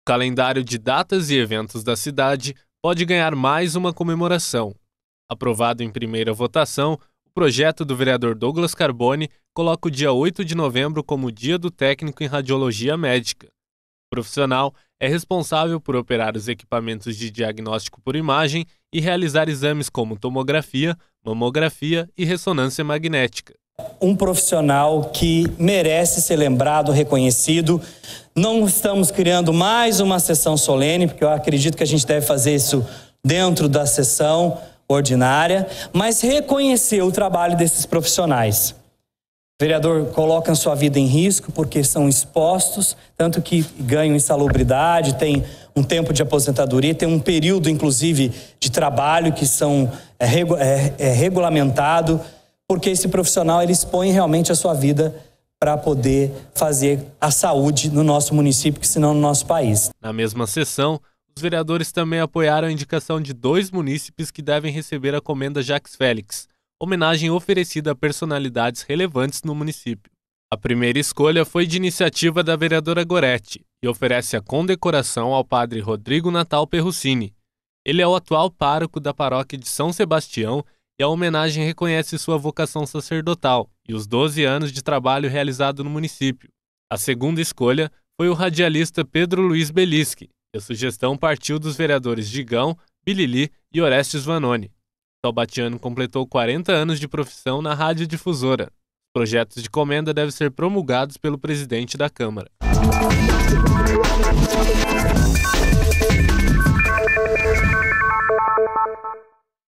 O calendário de datas e eventos da cidade pode ganhar mais uma comemoração. Aprovado em primeira votação, o projeto do vereador Douglas Carboni coloca o dia 8 de novembro como Dia do Técnico em Radiologia Médica. O profissional é responsável por operar os equipamentos de diagnóstico por imagem e realizar exames como tomografia, mamografia e ressonância magnética. Um profissional que merece ser lembrado, reconhecido. Não estamos criando mais uma sessão solene, porque eu acredito que a gente deve fazer isso dentro da sessão ordinária, mas reconhecer o trabalho desses profissionais vereador colocam sua vida em risco porque são expostos, tanto que ganham insalubridade, tem um tempo de aposentadoria, tem um período, inclusive, de trabalho que são é, é, é regulamentado, porque esse profissional ele expõe realmente a sua vida para poder fazer a saúde no nosso município, que senão no nosso país. Na mesma sessão, os vereadores também apoiaram a indicação de dois munícipes que devem receber a comenda Jax Félix homenagem oferecida a personalidades relevantes no município. A primeira escolha foi de iniciativa da vereadora Goretti e oferece a condecoração ao padre Rodrigo Natal Perrucini. Ele é o atual pároco da paróquia de São Sebastião e a homenagem reconhece sua vocação sacerdotal e os 12 anos de trabalho realizado no município. A segunda escolha foi o radialista Pedro Luiz Belisque, e a sugestão partiu dos vereadores Digão, Bilili e Orestes Vanoni. Batiano completou 40 anos de profissão na rádio difusora. Projetos de comenda devem ser promulgados pelo presidente da Câmara.